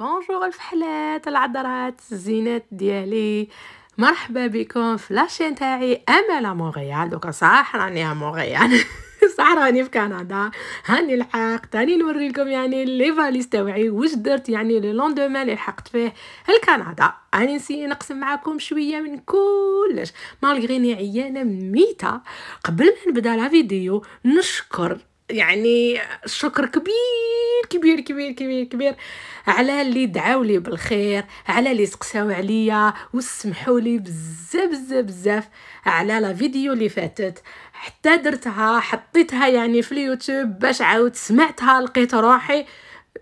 بونجور الفحلات العذرات الزينات ديالي مرحبا بكم في لاشين تاعي امل مونغيال دوكا صح راني مونغيال صح راني في كندا هاني لحقت تاني نوري لكم يعني لي فاليز تاوعي واش درت يعني لو لوندومان اللي لحقت فيه الكندا راني نسي نقسم معاكم شويه من كلش مالغريني عيانه ميته قبل ما نبدا لا فيديو نشكر يعني شكر كبير كبير كبير كبير كبير على اللي دعاو لي بالخير على اللي سقساو عليا وسمحوا لي بزاف بزاف بزاف على لا فيديو اللي فاتت حتى درتها حطيتها يعني في اليوتيوب باش عاود سمعتها لقيت روحي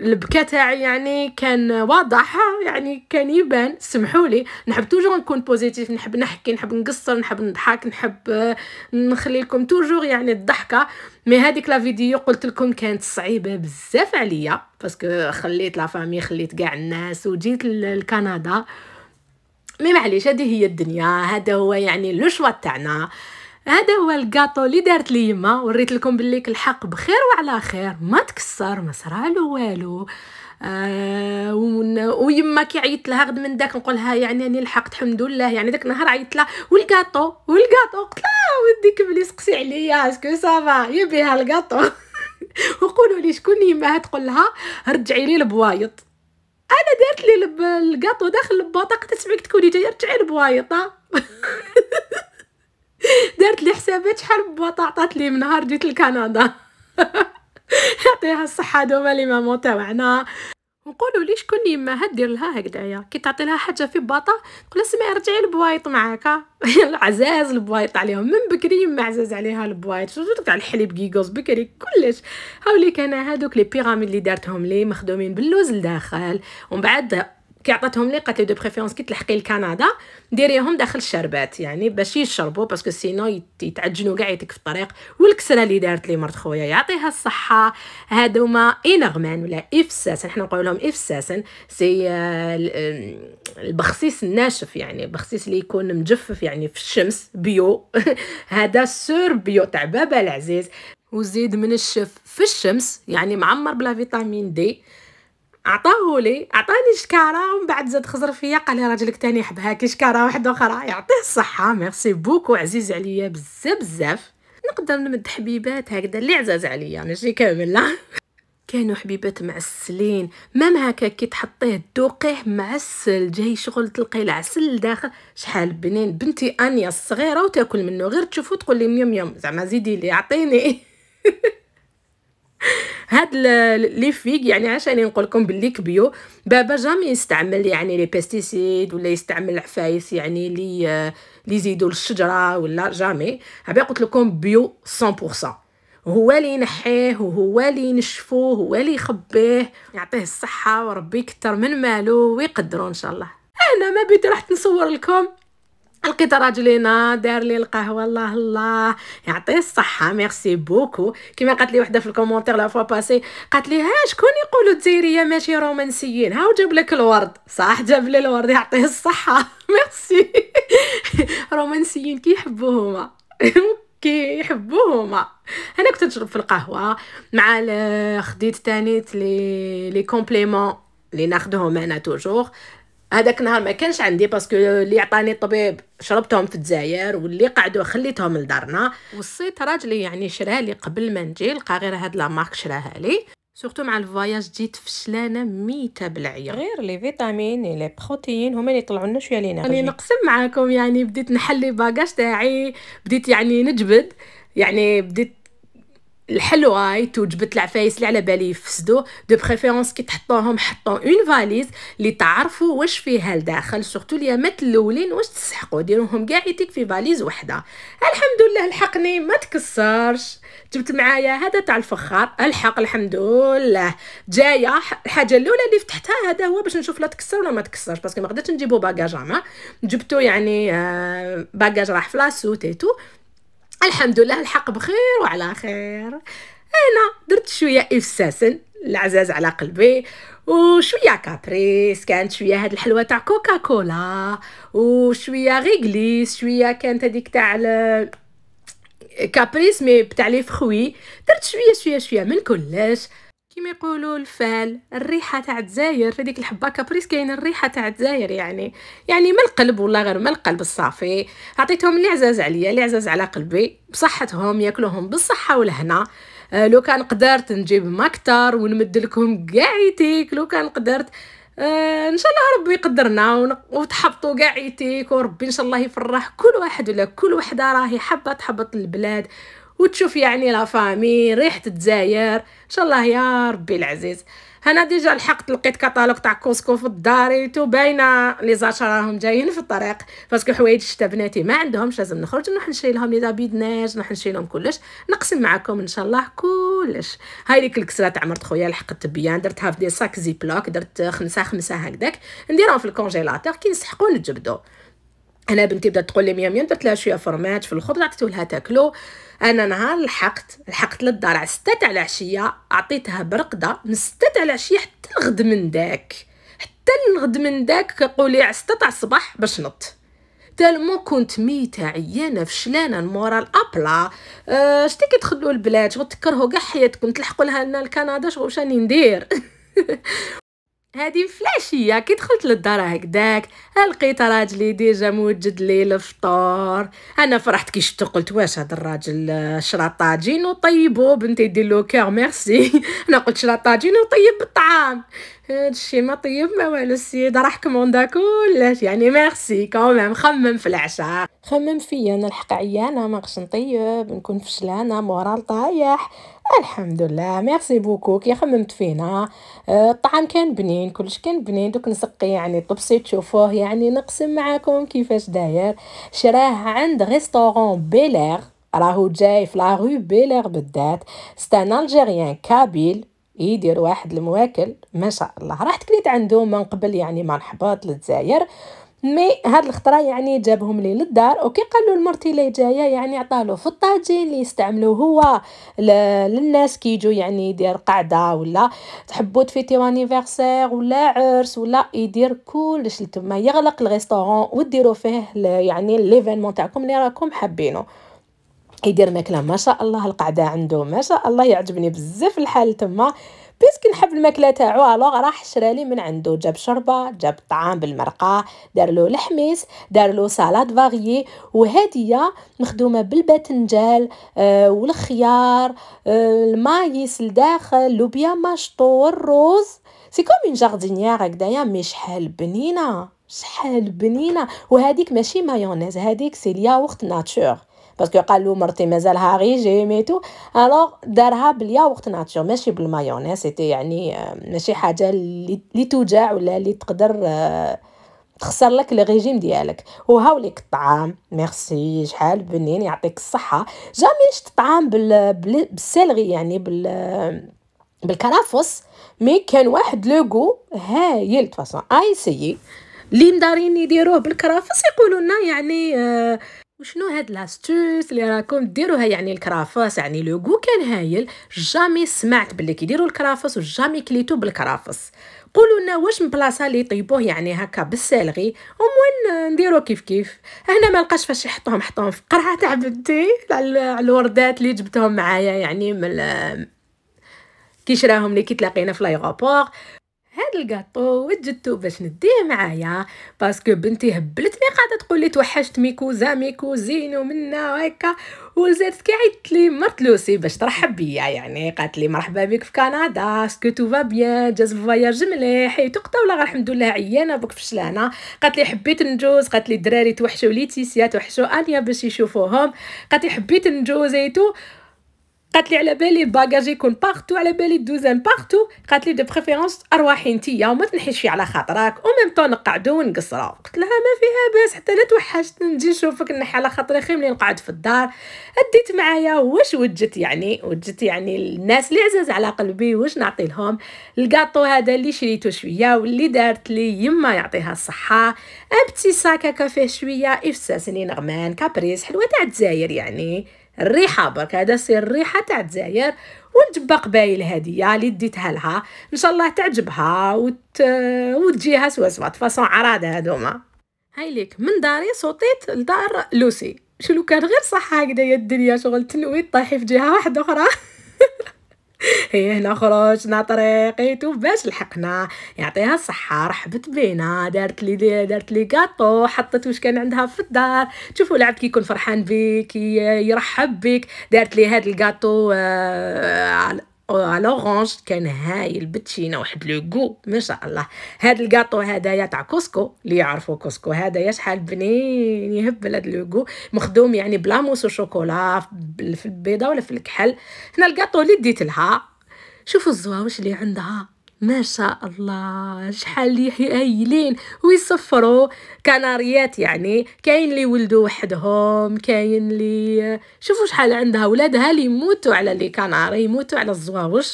البكا تاعي يعني كان واضح يعني كان يبان سمحوا لي نحب توجور نكون بوزيتيف نحب نحكي نحب نقصر نحب نضحك نحب آه، نخلي لكم توجور يعني الضحكه مي هذيك لا فيديو قلت لكم كانت صعيبه بزاف عليا باسكو خليت لا فامي خليت كاع الناس وجيت لكندا مي معليش هذه هي الدنيا هذا هو يعني لو شوا تاعنا هذا هو الكاطو اللي دارت لي يما وريت لكم بلي الحق بخير وعلى خير ما تكسر ما صرالو والو آه ويما كي عيطت لها غد من داك نقولها يعني راني لحقت الحمد لله يعني داك النهار عيطت لها والكاطو والكاطو قلت لها ودي كملي سقسي عليا اسكو سافا يا بها الكاطو وقولوا لي شكون يماها تقول لها رجعي لي البوايط انا دارت لي الكاطو داخل البطاقه تسمعك تكوني جايه رجعي البوايط دارت لي حسابات شحال بواطا عطات لي من نهار جيت لكندا يعطيها الصحة دوما لي مامون تاعنا نقولوا ليش شكون يما دير لها هكذايا كي تعطي لها حاجه في باطا تقول سمعي رجعي البوايط معاك عزاز البوايط عليهم من بكري يما عزاز عليها البوايط شفتو تاع الحليب كيكوز بكري كلش هاوليك انا هادوك لي بيراميد اللي دارتهم لي مخدومين باللوز لداخل ومن بعد كي عطاتهم لي قالت لي دو بريفيرونس كي تلحقي لكندا ديريهم داخل الشربات يعني باش يشربوا باسكو سينو يتعجنوا كاع يتك في الطريق والكسره اللي دارت لي مرت خويا يعطيها الصحه هادوما اينغمان ولا افساس حنا نقول لهم افساس سي آه، البخسيس الناشف يعني البخسيس اللي يكون مجفف يعني في الشمس بيو هذا سور بيو تاع بابا العزيز وزيد من الشف في الشمس يعني معمر بلا فيتامين دي عطاه لي عطاني شكاره ومن بعد زاد خزر فيا قال لي راجلك تاني كي شكاره واحده اخرى يعطيه الصحه ميرسي بوكو عزيز عليا بزاف بزاف نقدر نمد حبيبات هكذا اللي عزاز عليا ماشي كامل لا كانوا حبيبات معسلين مام هكا كي تحطيه دوقيه معسل جاي شغل تلقي العسل لداخل شحال بنين بنتي انيا الصغيره وتاكل منه غير تشوفو تقول لي ميم ميم زعما زيدي لي اعطيني هاد لي فيغ يعني عشان نقول لكم باللي كبيو بابا جامي يستعمل يعني لي بيستيسيد ولا يستعمل العفايس يعني لي لي يزيدوا للشجره ولا جامي هبا قلت لكم بيو 100% هو اللي ينحيه وهو اللي ينشفوه هو اللي يخبيه يعطيه الصحه وربي يكثر من مالو ويقدروا ان شاء الله انا ما بيت رحت نصور لكم لقيت راجلي نادر لي القهوه الله الله يعطيه الصحه ميرسي بوكو كما قالت لي وحده في الكومونتير لا فوا باسي قالت لي ها شكون يقولوا الجزائريه ماشي رومانسيين ها جاب لك الورد صح جاب لي الورد يعطيه الصحه ميرسي رومانسيين كيحبوهما كي يحبوهما انا كنت نشرب في القهوه مع خديت تانيت لي لي كومبليمون لي ناخذهم انا توجور هذاك النهار ما كانش عندي باسكو اللي عطاني الطبيب شربتهم في الجزائر واللي قعدوا خليتهم لدارنا وصيت راجلي يعني شرا لي قبل ما نجي لقى غير هاد لا مارك شراها لي سورتو مع الفواياج جيت فشلانه ميته بالعيا غير لي فيتامين لي بروتين هما اللي طلعوا لنا شويه لينا راني نقسم معاكم يعني بديت نحلي باكاج تاعي بديت يعني نجبد يعني بديت الحلوايت وجبت العفايس اللي على بالي يفسدو دو بريفيرونس كي تحطوهم حطو اون فاليز اللي تعرفوا واش فيها لداخل سورتو مات الاولين واش تسحقوا ديروهم كاع يتيك في فاليز وحده الحمد لله الحقني ما تكسرش جبت معايا هذا تاع الفخار الحق الحمد لله جايه الحاجه الاولى اللي فتحتها هذا هو باش نشوف لا تكسر ولا ما تكسرش باسكو ما قدرتش نجيبو باجاج عام جبتو يعني باجاج آه، راح في لاسوت تو الحمد لله الحق بخير وعلى خير انا درت شويه افساسا العزاز على قلبي وشويه كابريس كانت شويه هاد الحلوه تاع كوكا كولا وشويه غيغليس شويه كانت هذيك تاع كابريس مي بتاع لي فخوي درت شويه شويه شويه من كلش كيما يقولوا الفال الريحه تاع الجزائر هذيك الحبه كابريس كاين الريحه تاع الجزائر يعني يعني من القلب والله غير من القلب الصافي عطيتهم اللي عزاز عليا اللي عزاز على قلبي بصحتهم ياكلوهم بالصحه والهنا آه لو كان قدرت نجيب ما ونمد لكم كاع يتيك لو كان قدرت آه ان شاء الله ربي يقدرنا وتحبطوا كاع يتيك وربي ان شاء الله يفرح كل واحد ولا كل وحده راهي حابه تحبط البلاد وتشوف يعني لا فامي ريحه الجزائر ان شاء الله يا ربي العزيز هنا ديجا لحقت لقيت كتالوج تاع كوسكو في الدار تو باينه لي زاشا راهم جايين في الطريق باسكو حوايج الشتا بناتي ما عندهمش لازم نخرج نروح نشري لهم لي دابي ناج نروح نشري لهم كلش نقسم معكم ان شاء الله كلش هاي ديك الكسره تاع مرت خويا لحقت بيان درتها في دي ساك زي بلوك درت خمسه خمسه هكذاك نديرهم في الكونجيلاتور كي نسحقوا نجبدو انا بنتي بدات تقول لي ميا ميا درت لها شويه فرماج في الخبز عطيته لها تاكلو انا نهار لحقت لحقت للدار على 6 تاع العشيه عطيتها برقده من 6 تاع العشيه حتى الغد من داك حتى الغد من داك كقولي على 6 تاع الصباح باش نط تالمو كنت ميتة عيانة فشلانة مورا الأبلا أه شتي كتخلو البلاد شغل تكرهو قاع حياتكم تلحقو لها لنا لكندا شغل واش ندير هادي فلاشيه كي دخلت للدار هكداك لقيت راجلي ديجا موجد لي الفطور انا فرحت كي شفتو قلت واش هاد الراجل شرا طاجين وطيبو بنتي دير له كور ميرسي انا قلت شرا طاجين وطيب بالطعام هادشي ما طيب ما والو السيد راح كوموندا كلش يعني ميرسي كومام خمم في العشاء خمم فيا انا الحق عيانه ماغش نطيب نكون فشلانه مورال طايح الحمد لله ميرسي بوكو كي خممت فينا آه، الطعام كان بنين كلش كان بنين دوك نسقي يعني طبسي تشوفوه يعني نقسم معاكم كيفاش داير شراه عند ريستورون بيلير راهو جاي في لا رو بيلير بالذات ستان الجيريان كابيل يدير واحد المواكل ما شاء الله راح كليت عندهم من قبل يعني ما نحبط للجزائر مي هاد الخطره يعني جابهم لي للدار اوكي قالوا له المرتي اللي جايه يعني عطالو في الطاجين اللي يستعملوه هو للناس كيجو يعني يدير قعده ولا تحبوا تفيتيو انيفرسير ولا عرس ولا يدير كلش تما يغلق الريستورون وديروا فيه يعني ليفينمون تاعكم اللي راكم حابينه يدير ماكله ما شاء الله القعده عنده ما شاء الله يعجبني بزاف الحال تما بيسك نحب الماكله تاعو الوغ راح شرى لي من عنده جاب شربه جاب طعام بالمرقه دار له الحميس دار له سالاد فاغيي وهديه مخدومه بالباذنجان آه والخيار آه المايس لداخل لوبيا مشطور الروز سي كوم اون جاردينيير هكدايا مي شحال بنينه شحال بنينه وهذيك ماشي مايونيز هذيك سي لياوخت ناتور باسكو قال له مرتي مازال هاغي جيميتو الوغ دارها وقت ناتشور ماشي بالمايونيز سيتي يعني آه، ماشي حاجه اللي توجع ولا اللي تقدر آه، تخسر لك ريجيم ديالك وهاوليك الطعام ميرسي شحال بنين يعطيك الصحه جامي شت طعام بال... بالسلغي يعني بال بالكرافس مي كان واحد لوغو هايل تفاصيل اي سيي لي مداريني يديروه بالكرافس يقولوا لنا يعني آه وشنو هاد لاستوس اللي راكم ديروها يعني الكرافس يعني لو كان هايل جامي سمعت باللي كيديروا الكرافس وجامي كليتو بالكرافس قولوا لنا واش من بلاصه اللي يطيبوه يعني هكا بالسالغي وموين نديرو كيف كيف هنا ما لقاش فاش يحطوهم حطوهم في قرعه تاع بنتي على الوردات اللي جبتهم معايا يعني من كي شراهم لي كي تلاقينا في لايغوبور الكاطو وجدتو باش نديه معايا باسكو بنتي هبلت لي قاعده تقول لي توحشت زاميكو زينو ومنا هكا وزادت كي عيطت لي مرت لوسي باش ترحب بيا يعني قالت لي مرحبا بك في كندا اسكو تو بيان جاز فواياج مليح تقطا ولا الحمد لله عيانه بك فشلانه قالت لي حبيت نجوز قالت لي الدراري توحشوا ليتيسيا توحشوا انيا باش يشوفوهم قالت لي حبيت نجوز ايتو قالت لي على بالي الباجاج يكون بارتو على بالي الدوزان بارتو قالت لي دو بريفيرونس ارواحي نتيا وما تنحيش على خاطرك وميم طون نقعدو ونقصرو قلت لها ما فيها باس حتى لا توحشت نجي نشوفك نحي على خاطري خير ملي نقعد في الدار اديت معايا واش وجدت يعني وجدت يعني الناس اللي عزاز على قلبي واش نعطي لهم الكاطو هذا اللي شريته شويه واللي دارت لي يما يعطيها الصحه ان بتي ساك هكا فيه شويه افساسني نغمان كابريس حلوه تاع الجزائر يعني الريحه برك هذا سير الريحه تاع الجزائر ونجبه قبايل هديه اللي ديتها لها ان شاء الله تعجبها وت... وتجيها سوا سوا فاصون عراض هذوما هاي ليك من داري صوتيت لدار لوسي شلو كان غير صح هكذا يا الدنيا شغل تلوي طايحي في جهه واحده اخرى هنا إيه، خرجنا طريقي باش لحقنا يعطيها الصحة رحبت بينا دارت لي دارت لي كاطو حطت واش كان عندها في الدار شوفوا العبد كيكون فرحان بك يرحب بك دارت لي هاد الكاطو آه اورانج كان هايل بتشينا واحد لو ما شاء الله هاد الكاطو هدايا تاع كوسكو اللي يعرفوا كوسكو هدايا شحال بنين يهبل هاد لو مخدوم يعني بلا موس وشوكولا في البيضه ولا في الكحل هنا الكاطو اللي ديت لها شوفوا الزواوج اللي عندها ما شاء الله شحال هايلين ويصفروا كناريات يعني كاين اللي ولدوا وحدهم كاين اللي شوفوا شحال عندها ولادها اللي يموتوا على لي كناري يموتوا على الزواوج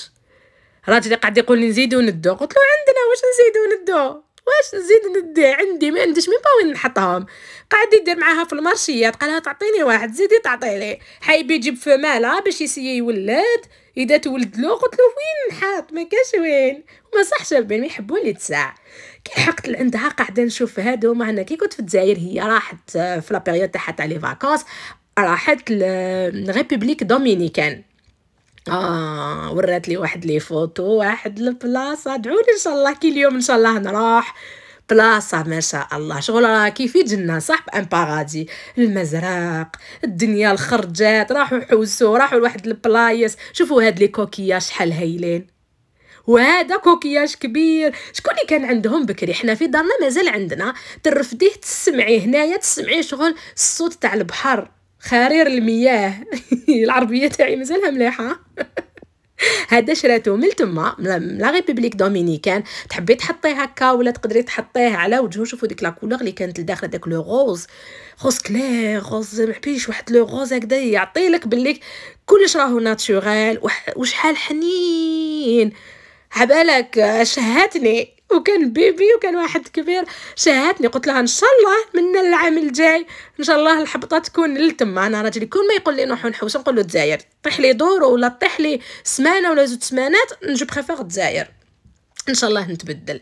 راجلي قاعد يقول لي نزيدو ندو قلت له عندنا واش نزيدو ندو واش نزيد ندي عندي ما عنديش مين وين نحطهم قاعد يدير معاها في المارشيات قالها تعطيني واحد زيدي تعطيني حايب يجيب في مالها باش يسيي يولد اذا تولد له قلت له وين نحط ما كاش وين وما صحش البين يحبوا لي تساع كي حقت لعندها قاعده نشوف هادو ما هنا كي كنت في الجزائر هي راحت آه، في لابيريود تاعها تاع لي فاكونس راحت لغيبوبليك دومينيكان اه ورات لي واحد لي فوتو واحد البلاصه دعوني ان شاء الله كي اليوم ان شاء الله نروح بلاصه ما شاء الله شغل راه كيفي جنه صح بان باغادي المزرق الدنيا الخرجات راحوا حوسوا راحوا لواحد البلايص شوفوا هاد لي كوكياج شحال هايلين وهذا كوكياج كبير شكون كان عندهم بكري حنا في دارنا مازال عندنا ترفديه تسمعي هنايا تسمعي شغل الصوت تاع البحر خرير المياه العربيه تاعي مازالها مليحه هذا شراتو من تما من لا ريبوبليك دومينيكان تحبي تحطيه هكا ولا تقدري تحطيه على وجهه شوفوا ديك لا كولور اللي كانت لداخله داك لو غوز غوز كلير غوز محبيش واحد لو غوز هكذا يعطيلك باللي كلش راهو ناتشورال وشحال حنين عبالك شهاتني وكان بيبي وكان واحد كبير شاهدني قلت لها ان شاء الله من العام الجاي ان شاء الله الحبطه تكون لتم انا راجلي كل ما يقول لي نروحو نحوس نقول له الجزائر طيح لي دور ولا طيح لي سمانه ولا زوج سمانات جو بريفير الجزائر ان شاء الله نتبدل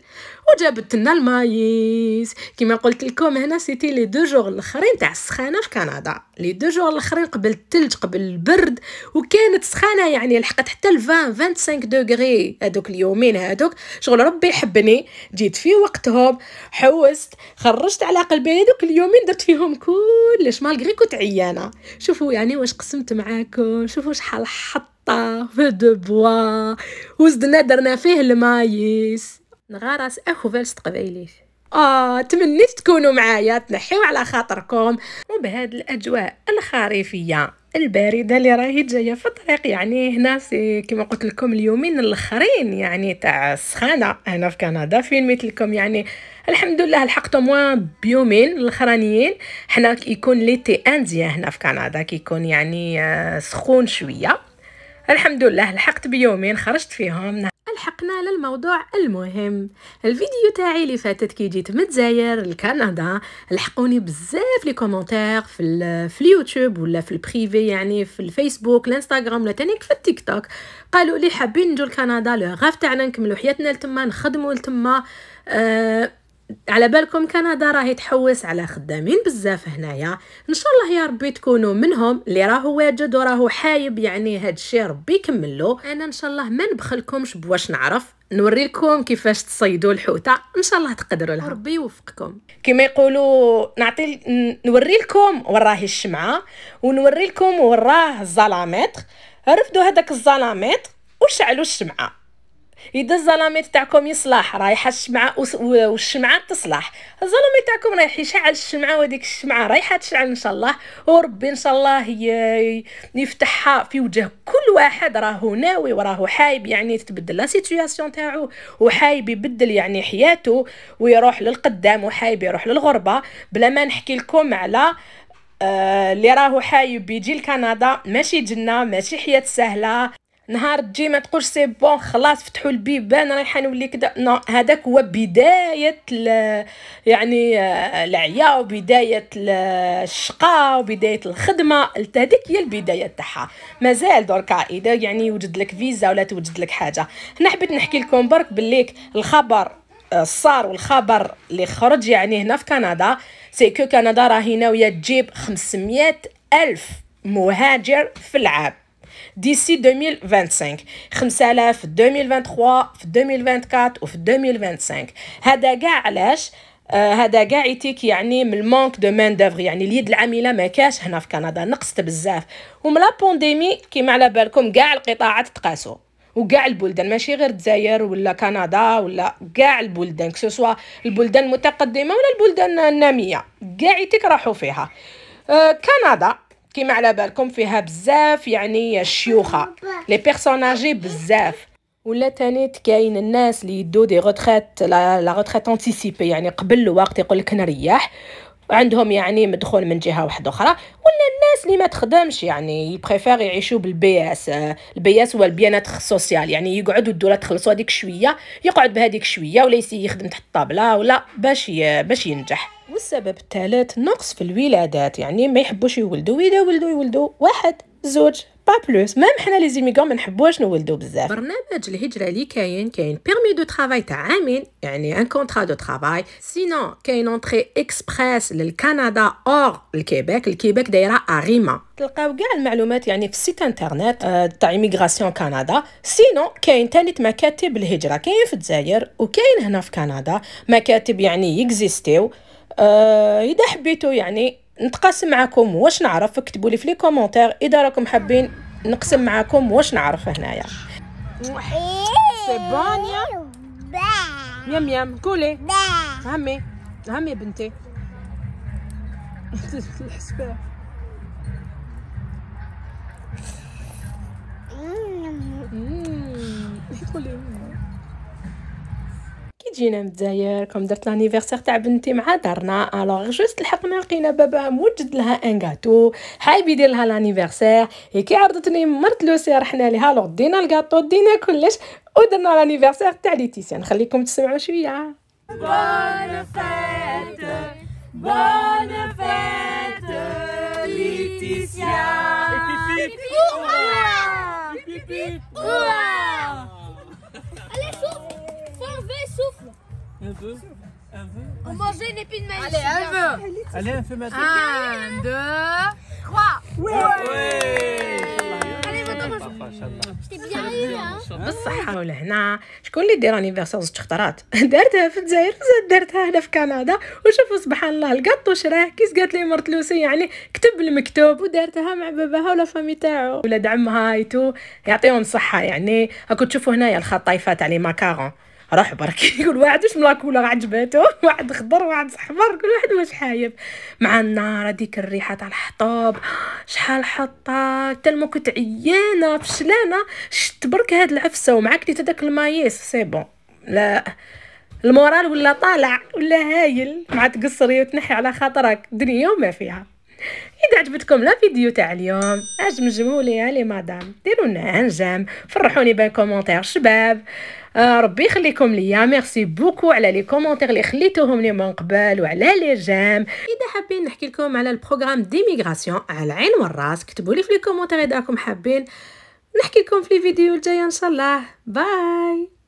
وجابت لنا المايس كما قلت لكم هنا سيتي لي دو جوغ الاخرين تاع السخانه في كندا لي دو جوغ الاخرين قبل الثلج قبل البرد وكانت سخانه يعني لحقت حتى ل 20 25 دوغري هذوك اليومين هذوك شغل ربي يحبني جيت في وقتهم حوست خرجت على قلبي هذوك اليومين درت فيهم كلش مالغري كنت عيانه شوفوا يعني واش قسمت معاكم شوفوا شحال حط طاف دو بوا وزدنا درنا فيه المايس نغارس اخو فالس تقبايليه آه تمنيت تكونوا معايا تنحيو على خاطركم وبهاد الأجواء الخريفية الباردة اللي راهي جاية في الطريق يعني هنا سي كما قلت لكم اليومين الاخرين يعني تاع السخانة هنا في كندا فين مثلكم يعني الحمد لله لحقتو موان بيومين الاخرانيين حنا كيكون ليتي انديا هنا في كندا كيكون يعني آه، سخون شويه الحمد لله لحقت بيومين خرجت فيهم لحقنا للموضوع المهم الفيديو تاعي اللي فاتت كي جيت من لكندا لحقوني بزاف لي كومونتير في, في اليوتيوب ولا في البريفي يعني في الفيسبوك الانستغرام ولا تانيك في التيك توك قالوا لي حابين نجو لكندا لو غاف تاعنا نكملو حياتنا لتما نخدمو لتما أه على بالكم كندا راهي تحوس على خدامين بزاف هنايا ان شاء الله يا ربي تكونوا منهم اللي راهو واجد وراهو حايب يعني هاد الشيء ربي يكمل انا ان شاء الله ما نبخلكمش بواش نعرف نوريكم كيفاش تصيدوا الحوته ان شاء الله تقدروا لها ربي يوفقكم كما يقولوا نعطي نوري لكم وراهي الشمعه ونوري لكم وراه الزلامتر رفدوا هذاك الزلامتر وشعلوا الشمعه اذا الظلاميط تاعكم يصلح رايحه الشمعه والشمعه تصلح الظلاميط تاعكم رايح يشعل الشمعه وهذيك الشمعه رايحه تشعل ان شاء الله وربي ان شاء الله يفتحها في وجه كل واحد راهو ناوي وراهو حايب يعني تتبدل لا سيتوياسيون تاعو وحايب يبدل يعني حياته ويروح للقدام وحايب يروح للغربه بلا ما نحكي لكم على آه، اللي راهو حايب يجي لكندا ماشي جنه ماشي حياه سهله نهار تجي ما تقولش سي بون خلاص فتحوا البيبان رايحه نولي كذا نو هذاك هو بدايه يعني آه، العيا وبدايه الشقاء وبدايه الخدمه هذيك هي البدايه تاعها مازال دركا اذا يعني وجد لك فيزا ولا توجد لك حاجه هنا حبيت نحكي لكم برك بالليك الخبر آه، صار والخبر اللي خرج يعني هنا في كندا سي كو كندا راهي ناويه تجيب 500 الف مهاجر في العام d'ici 2025 5000 في 2023 في 2024 وفي 2025 هذا كاع علاش آه، هذا كاع يتيك يعني من المانك دو مان دافغ يعني اليد العامله ما كاش هنا في كندا نقصت بزاف ومن لا بونديمي كيما على بالكم كاع القطاعات تقاسوا وكاع البلدان ماشي غير الجزائر ولا كندا ولا كاع البلدان كسوسوا البلدان المتقدمه ولا البلدان الناميه كاع يتيك راحوا فيها آه كندا كيما على بالكم فيها بزاف يعني الشيوخه لي بيرسوناجي بزاف ولا تاني كاين الناس اللي يدو دي روتريت لا روتريت انتيسيبي يعني قبل الوقت يقول لك نريح عندهم يعني مدخول من جهه واحده اخرى ولا الناس اللي ما تخدمش يعني يبريفير يعيشوا بالبي اس البي اس هو البيانات السوسيال يعني يقعدوا الدوله تخلصوا هذيك شويه يقعد بهذيك شويه ولا يخدم تحت الطابله ولا باش باش ينجح والسبب الثالث نقص في الولادات يعني ما يحبوش يولدوا ويدا ولدوا يولدوا واحد زوج با بلوس ميم حنا لي زيميغون ما نحبوش نولدو بزاف برنامج الهجره اللي كاين كاين بيرمي دو ترافاي تاع عامين يعني ان كونترا دو ترافاي سينو كاين اونتري اكسبريس للكندا اور الكيبيك الكيبيك دايره اريما تلقاو كاع المعلومات يعني في السيت انترنت تاع ايميغراسيون كندا سينو كاين ثالث مكاتب الهجره كاين في الجزائر وكاين هنا في كندا مكاتب يعني يكزيستيو اذا حبيتو يعني نتقاسم معكم واش نعرف كتبوا لي في لي كومونتير اذا راكم حابين نقسم معكم واش نعرف هنايا سي بون يا يم يم كولي همي همي بنتي الحسبه تقولي كي جينا من الجزائر كوم درت لانيفيرسير تاع بنتي مع دارنا الوغ جوست لحقنا لقينا بابا موجد لها ان غاتو حايب يدير لها لانيفيرسير هي كي عرضتني مرت لوسي رحنا ليها لو دينا الغاتو دينا كلش ودرنا لانيفيرسير تاع ليتيسيا نخليكم تسمعوا شويه Bonne fête, bonne fête, Laetitia. Pipi, ouah! Un, deux. Un, deux. On mangeait une épine magique. Allez, un vœu. Allez, un vœu magique. Un, deux, trois. Oui. Ouais. بالصحة ولا هنا شكون اللي دير انيفرسير زوج خطرات دارتها في الجزائر زاد دارتها هنا في كندا وشوفوا سبحان الله القط واش راه كيس قالت لي مرت لوسي يعني كتب المكتوب ودارتها مع باباها ولا فامي تاعو ولا دعمها ايتو يعطيهم الصحة يعني راكم تشوفوا هنايا الخطايفة تاع لي ماكارون راح برك كل واحد واش ملاكولا عجباتو واحد خضر واحد احمر كل واحد واش حايب مع النار هذيك الريحه تاع الحطوب شحال حطه حتى ما كنت عيانه فشلانه شت برك هاد العفسه ومعاك ديت داك المايس سي بون لا المورال ولا طالع ولا هايل مع تقصري وتنحي على خاطرك دنيا وما فيها اذا عجبتكم لا فيديو تاع اليوم جمولي ليها لي مدام ديروا لنا انجام فرحوني بالكومونتير شباب آه ربي يخليكم ليا ميرسي بوكو على لي كومونتير اللي خليتوهم لي من قبل وعلى لي جام اذا حابين نحكي لكم على البروغرام ديميغراسيون على العين والراس كتبوا لي في لي كومونتير اذا حابين نحكي لكم في الفيديو الجايه ان شاء الله باي